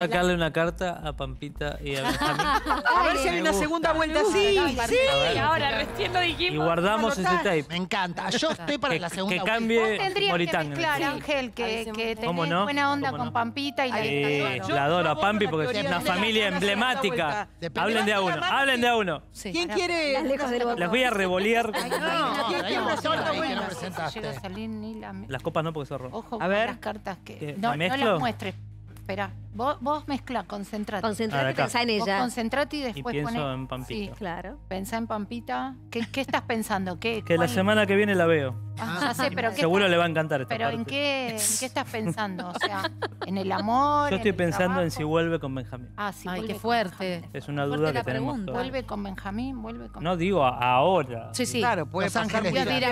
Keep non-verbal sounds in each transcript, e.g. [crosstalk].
Sacarle una carta a Pampita y a Benjamín. [laughs] a ver si hay una segunda vuelta. Sí, sí. Ahora recién lo dijimos. Y guardamos ese tape. Me encanta. Yo estoy para la segunda vuelta. que cambie Moritán. Claro, Ángel, que, que tenés buena onda con Pampita y eh, la, la adoro a Pampi porque es una familia emblemática. Hablen de a uno, hablen de a uno. ¿Quién quiere? Las voy a revolear. Las copas no porque son rojas. A ver. Las cartas que... No las muestres. Espera. Vos, vos mezcla, concentrate. Concentrate, pensá en ella. concentrate y después y pienso en Pampita. Sí, claro. Pensá en Pampita. ¿Qué, qué estás pensando? ¿Qué, que la semana que viene la veo. Ah, pero Seguro le va a encantar esta Pero ¿en, qué, ¿en qué estás pensando? O sea, ¿en el amor? Yo estoy pensando en si vuelve con Benjamín. Ah, sí. qué fuerte. Es una duda que tenemos ¿Vuelve con Benjamín? ¿Vuelve con No, digo ahora. Sí, sí. Claro, puede pasar.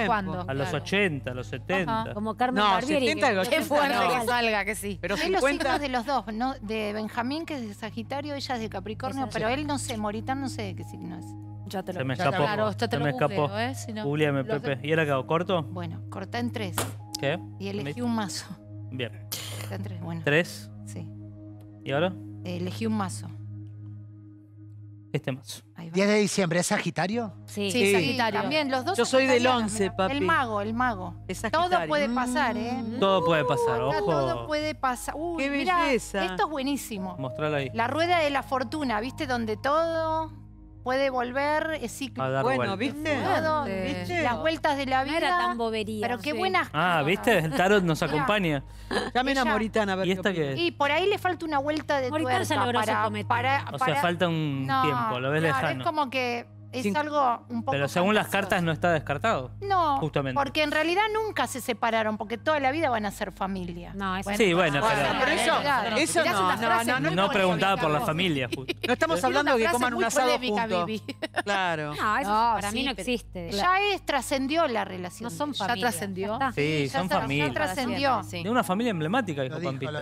cuándo. A los 80, a los 70. Como Carmen No, 70 Qué fuerte que salga, que sí. Pero 50... los de los dos, ¿no? de Benjamín, que es de Sagitario, ella es de Capricornio, pero él no sé, Moritán no sé de qué signo es. Ya te lo Se me Claro, te lo me escapó. ¿eh? Si Pepe. ¿Y ahora qué hago? ¿Corto? Bueno, corté en tres ¿Qué? y elegí un mazo. Bien. Corté en tres, bueno, Tres. sí. ¿Y ahora? Elegí un mazo este mazo. 10 de diciembre, ¿es Sagitario? Sí, Sagitario. También, los dos Yo soy del 11, papi. El mago, el mago. Es Todo puede pasar, ¿eh? Mm. Todo puede pasar, ojo. todo puede pasar. Uy, Qué belleza. esto es buenísimo. Mostralo ahí. La rueda de la fortuna, ¿viste? Donde todo puede volver, es ciclo. Bueno, ¿viste? Las vueltas de la vida. No era tan bobería. Pero qué sí. buenas Ah, ¿viste? El tarot nos acompaña. Llamen a Moritana a ver ¿Y Y por ahí le falta una vuelta de Moritana tuerca logró para, su O sea, falta un tiempo, lo ves claro, lejano. es como que es algo un poco. Pero según las cartas no está descartado. No, Justamente. porque en realidad nunca se separaron, porque toda la vida van a ser familia. No, eso Sí, bueno, pero- eso- eso no, no, preguntaba por la familia. No estamos hablando de que coman un asado juntos. Claro. [laughs] No, eso para mí no existe. Ya es, trascendió la relación. No son familia. Ya trascendió. Sí, son familia. ya trascendió. De una familia emblemática, dijo Pampita.